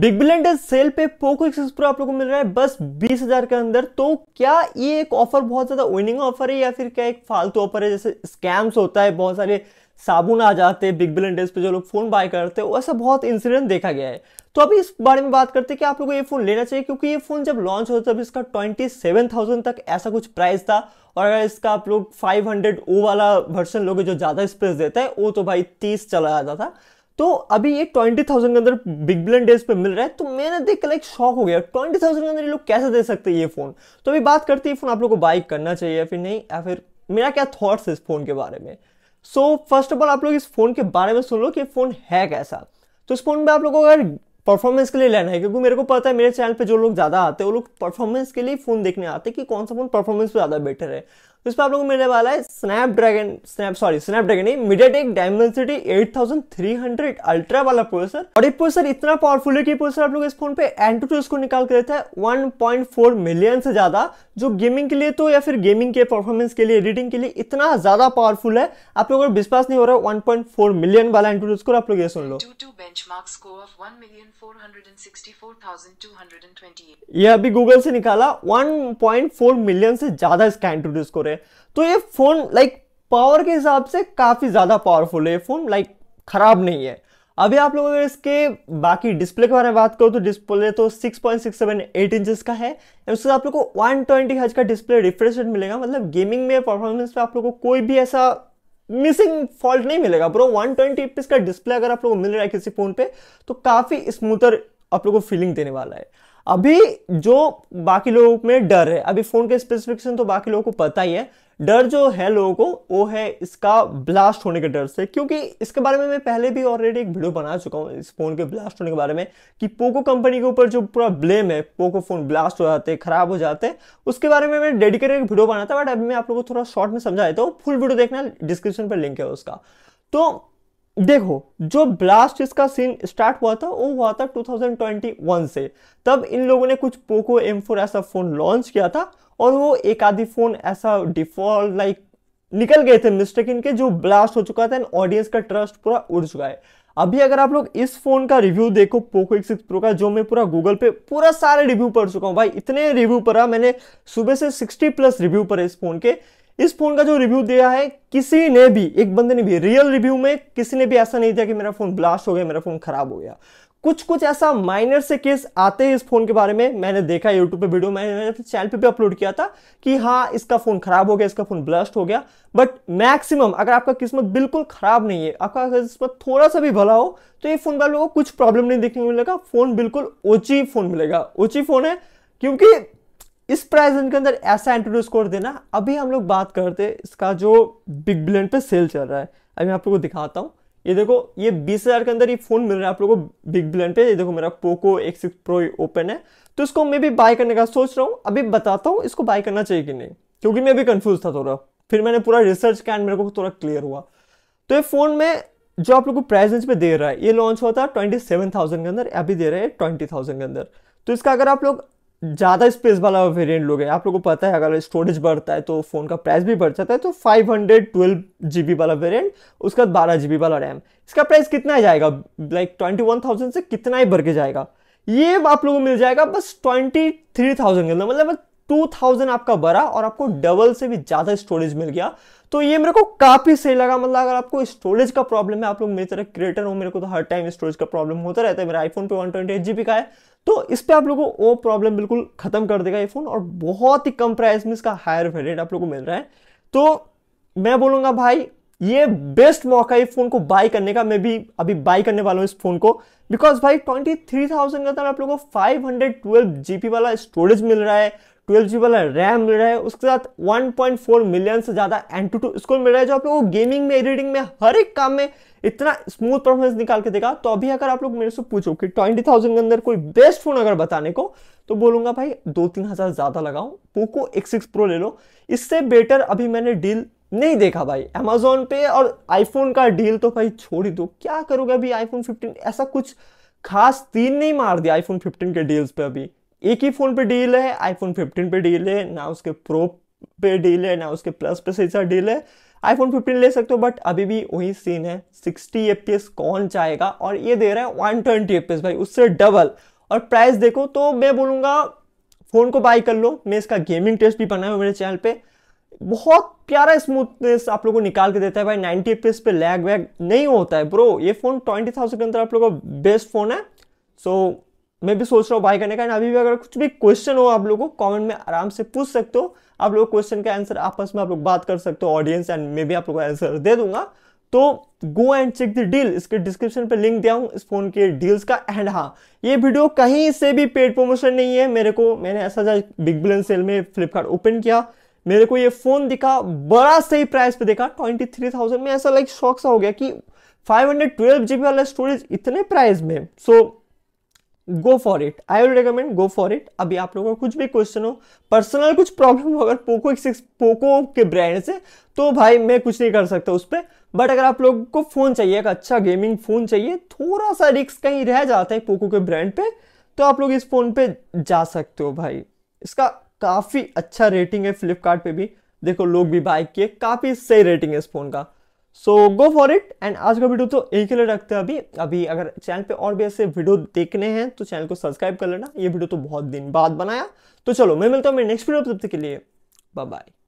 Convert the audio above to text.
big billion day sale पे Poco X Pro आप लोग को मिल रहा है बस बीस हजार के अंदर तो क्या ये एक ऑफर बहुत ज्यादा विनिंग ऑफर है या फिर क्या एक फालतू ऑफर है जैसे स्कैम्स होता है बहुत सारे साबुन आ जाते हैं बिग बिलियन डेज पे जो लोग फोन बाय करते हैं वैसा बहुत इंसिडेंट देखा गया है तो अभी इस बारे में बात करते हैं कि आप लोगों को ये फोन लेना चाहिए क्योंकि ये फोन जब लॉन्च होता तब इसका ट्वेंटी सेवन थाउजेंड तक ऐसा कुछ प्राइस था और अगर इसका आप लोग फाइव हंड्रेड ओ वाला वर्सन लोगे जो ज़्यादा स्पेस देता है वो तो भाई तीस चला जाता था तो अभी ये ट्वेंटी थाउजेंड के अंदर बिग बिलियन डेज पे मिल रहा है तो मैंने देख कर लाइक शॉक हो गया ट्वेंटी थाउजेंड के अंदर ये लोग कैसे दे सकते हैं ये फ़ोन तो अभी बात करते हैं फ़ोन आप लोग को बाइक करना चाहिए या फिर नहीं या फिर मेरा क्या थॉट्स है इस फ़ोन के बारे में सो फर्स्ट ऑफ ऑल आप लोग इस फ़ोन के बारे में सुन लो कि फ़ोन है कैसा तो इस फ़ोन में आप लोगों को अगर परफॉर्मेंस के लिए लेना है क्योंकि मेरे को पता है मेरे चैनल पे जो लोग ज़्यादा आते हैं वो लोग परफॉर्मेंस के लिए फ़ोन देखने आते हैं कि कौन सा फ़ोन परफॉर्मेंस पे ज़्यादा बेटर है तो इसमें आप लोगों को मिलने वाला है स्नैपड्रैगन स्नैप सॉरी स्नैपड्रैगन नहीं टेक डायमेंसिटी 8300 अल्ट्रा वाला प्रोसेसर और ये प्रोसेसर इतना पावरफुल है कि प्रोसेसर आप लोग इस फोन पे एंटू इसको निकाल कर देता है 1.4 मिलियन से ज्यादा जो गेमिंग के लिए तो या फिर गेमिंग के परफॉर्मेंस के लिए एडिटिंग के लिए इतना ज्यादा पावरफुल है आप लोगों को विश्वास नहीं हो रहा वन पॉइंट फोर मिलियन वाला एंटू स्कोर आप लोग ये सुन लो ये अभी गूगल से निकाला वन पॉइंट फोर मिलियन से ज्यादा इसका एंटू स्कोर है है तो ये फ़ोन लाइक पावर के हिसाब से काफ़ी ज़्यादा पावरफुल है फ़ोन लाइक ख़राब नहीं है अभी आप लोग अगर इसके बाकी डिस्प्ले के बारे में बात करो तो डिस्प्ले तो 6.67 पॉइंट इंचेस का है उसके आप लोग को 120 ट्वेंटी हज का डिस्प्ले रिफ्रेश रेट मिलेगा मतलब गेमिंग में परफॉर्मेंस में आप लोग को कोई भी ऐसा मिसिंग फॉल्ट नहीं मिलेगा ब्रो 120 ट्वेंटी का डिस्प्ले अगर आप लोग को मिल रहा है किसी फ़ोन पे तो काफ़ी स्मूथर आप लोग को फीलिंग देने वाला है अभी जो बाकी लोगों में डर है अभी फोन के स्पेसिफिकेशन तो बाकी लोगों को पता ही है डर जो है लोगों को वो है इसका ब्लास्ट होने के डर से क्योंकि इसके बारे में मैं पहले भी ऑलरेडी एक वीडियो बना चुका हूँ इस फोन के ब्लास्ट होने के बारे में कि पोको कंपनी के ऊपर जो पूरा ब्लेम है पोको फोन ब्लास्ट हो जाते खराब हो जाते उसके बारे में मैं डेडिकेटेड वीडियो बनाता बट अभी मैं आप लोगों को थोड़ा शॉर्ट में समझा देता हूँ फुल वीडियो देखना डिस्क्रिप्शन पर लिंक है उसका तो देखो जो ब्लास्ट इसका सीन स्टार्ट हुआ था वो हुआ था 2021 से तब इन लोगों ने कुछ पोको एम फोर ऐसा फ़ोन लॉन्च किया था और वो एक आधी फ़ोन ऐसा डिफॉल्ट लाइक निकल गए थे मिस्टेक इनके जो ब्लास्ट हो चुका था एंड ऑडियंस का ट्रस्ट पूरा उड़ चुका है अभी अगर आप लोग इस फोन का रिव्यू देखो पोको एक्स प्रो का जो मैं पूरा गूगल पे पूरा सारे रिव्यू पढ़ चुका हूँ भाई इतने रिव्यू पढ़ा मैंने सुबह से 60 प्लस रिव्यू पढ़े इस फोन के इस फोन का जो रिव्यू दिया है किसी ने भी एक बंदे ने भी रियल रिव्यू में किसी ने भी ऐसा नहीं दिया कि मेरा फोन ब्लास्ट हो गया मेरा फोन खराब हो गया कुछ कुछ ऐसा माइनर से केस आते हैं इस फोन के बारे में मैंने देखा यूट्यूब पे वीडियो मैंने चैनल पे भी अपलोड किया था कि हाँ इसका फोन खराब हो गया इसका फोन ब्लस्ट हो गया बट मैक्सिमम अगर आपका किस्मत बिल्कुल खराब नहीं है आपका किस्मत थोड़ा सा भी भला हो तो ये फोन वालों को कुछ प्रॉब्लम नहीं देखने को मिलेगा फोन बिल्कुल ओची फोन मिलेगा ओची फोन है क्योंकि इस प्राइस रेंज के अंदर ऐसा इंट्रोड्यूस कर देना अभी हम लोग बात करते हैं इसका जो बिग ब्लेंड पे सेल चल रहा है अभी मैं आप लोगों को दिखाता हूँ ये देखो ये बीस हज़ार के अंदर ये फ़ोन मिल रहा है आप लोगों को बिग ब्लेंड पे ये देखो मेरा पोको एक सिक्स प्रो ओपन है तो इसको मैं भी बाय करने का सोच रहा हूँ अभी बताता हूँ इसको बाय करना चाहिए कि नहीं क्योंकि मैं भी कन्फ्यूज़ था थोड़ा फिर मैंने पूरा रिसर्च किया एंड मेरे को थोड़ा क्लियर हुआ तो ये फ़ोन में जो आप लोग को प्राइस रेंज पे दे रहा है ये लॉन्च हुआ था ट्वेंटी सेवन थाउजेंड के अंदर अभी दे रहे हैं ट्वेंटी थाउजेंड के अंदर तो इसका अगर आप लोग ज़्यादा स्पेस वाला वेरिएंट लोग हैं आप लोगों को पता है अगर स्टोरेज बढ़ता है तो फ़ोन का प्राइस भी बढ़ जाता है तो five hundred twelve G B वाला वेरिएंट उसके बाद बारह जी बी वाला रैम इसका प्राइस कितना ही जाएगा लाइक ट्वेंटी वन थाउजेंड से कितना ही बढ़ के जाएगा ये आप लोगों को मिल जाएगा बस ट्वेंटी थ्री थाउजेंड के अंदर मतलब 2000 आपका भरा और आपको डबल से भी ज़्यादा स्टोरेज मिल गया तो ये मेरे को काफ़ी सही लगा मतलब अगर आपको स्टोरेज का प्रॉब्लम है आप लोग मेरी तरह क्रिएटर हो मेरे को तो हर टाइम स्टोरेज का प्रॉब्लम होता रहता है मेरा आईफोन पे वन ट्वेंटी का है तो इस पर आप लोगों को वो प्रॉब्लम बिल्कुल खत्म कर देगा ये फ़ोन और बहुत ही कम प्राइस में इसका हायर वेरियंट आप लोग को मिल रहा है तो मैं बोलूंगा भाई ये बेस्ट मौका है फोन को बाय करने का मैं भी अभी बाय करने वाला हूँ इस फोन को बिकॉज भाई 23,000 का था तो आप लोगों को ट्वेल्व जीबी वाला स्टोरेज मिल रहा है ट्वेल्व जी वाला रैम मिल रहा है उसके साथ 1.4 मिलियन से ज़्यादा एन टू टू स्कोर मिल रहा है जो आप लोग गेमिंग में एडिटिंग में हर एक काम में इतना स्मूथ परफॉर्मेंस निकाल के देगा तो अभी अगर आप लोग मेरे से पूछो कि ट्वेंटी थाउजेंड के अंदर कोई बेस्ट फोन अगर बताने को तो बोलूंगा भाई दो तीन हज़ार ज़्यादा लगाओ पोको एक्स सिक्स प्रो ले लो इससे बेटर अभी मैंने डील नहीं देखा भाई अमेजोन पे और आईफोन का डील तो भाई छोड़ ही दो क्या करोगे अभी आईफोन फिफ्टीन ऐसा कुछ खास तीन नहीं मार दिया आईफोन 15 के डील्स पे अभी एक ही फ़ोन पे डील है आईफोन 15 पे डील है ना उसके प्रो पे डील है ना उसके प्लस पे सीधा डील है आईफोन 15 ले सकते हो बट अभी भी वही सीन है 60 एपीएस कौन चाहेगा और ये दे रहा है 120 ट्वेंटी भाई उससे डबल और प्राइस देखो तो मैं बोलूँगा फ़ोन को बाई कर लो मैं इसका गेमिंग टेस्ट भी बनाया हुआ मेरे चैनल पर बहुत प्यारा स्मूथनेस आप लोगों को निकाल के देता है भाई नाइनटी एफ पे लैग वैग नहीं होता है ब्रो ये फ़ोन ट्वेंटी के अंदर आप लोगों का बेस्ट फ़ोन है सो so, मैं भी सोच रहा हूँ बाय करने का अभी भी अगर कुछ भी क्वेश्चन हो आप लोग को कॉमेंट में आराम से पूछ सकते हो आप लोग क्वेश्चन का आंसर आपस में आप लोग बात कर सकते हो ऑडियंस एंड मे भी आप लोग आंसर दे दूंगा तो go and check the deal इसके डिस्क्रिप्शन पे लिंक दिया हूँ इस फोन के डील्स का एंड हाँ ये वीडियो कहीं से भी पेड प्रमोशन नहीं है मेरे को मैंने ऐसा जा बिग बिलियन सेल में फ्लिपकार्ट ओपन किया मेरे को ये फोन दिखा बड़ा सही प्राइस पे देखा ट्वेंटी थ्री थाउजेंड में ऐसा लाइक शौक सा हो गया कि फाइव हंड्रेड ट्वेल्व जीबी वाला स्टोरेज इतने प्राइस में so so, go for it I would recommend go for it अभी आप लोगों का कुछ भी क्वेश्चन हो पर्सनल कुछ प्रॉब्लम हो अगर पोको सिक्स पोको के ब्रांड से तो भाई मैं कुछ नहीं कर सकता उस पर बट अगर आप लोगों को फ़ोन चाहिए एक अच्छा गेमिंग फ़ोन चाहिए थोड़ा सा रिक्स कहीं रह जाता है पोको के ब्रांड पे तो आप लोग इस फ़ोन पे जा सकते हो भाई इसका काफ़ी अच्छा रेटिंग है फ्लिपकार्ट भी देखो लोग भी बाइक किए काफ़ी सही रेटिंग है इस फ़ोन का so go for it and आज का वीडियो तो यही के लिए रखते हैं अभी अभी अगर चैनल पे और भी ऐसे वीडियो देखने हैं तो चैनल को सब्सक्राइब कर लेना ये वीडियो तो बहुत दिन बाद बनाया तो चलो मैं मिलता हूँ मेरे नेक्स्ट वीडियो तब तक के लिए बाय बाय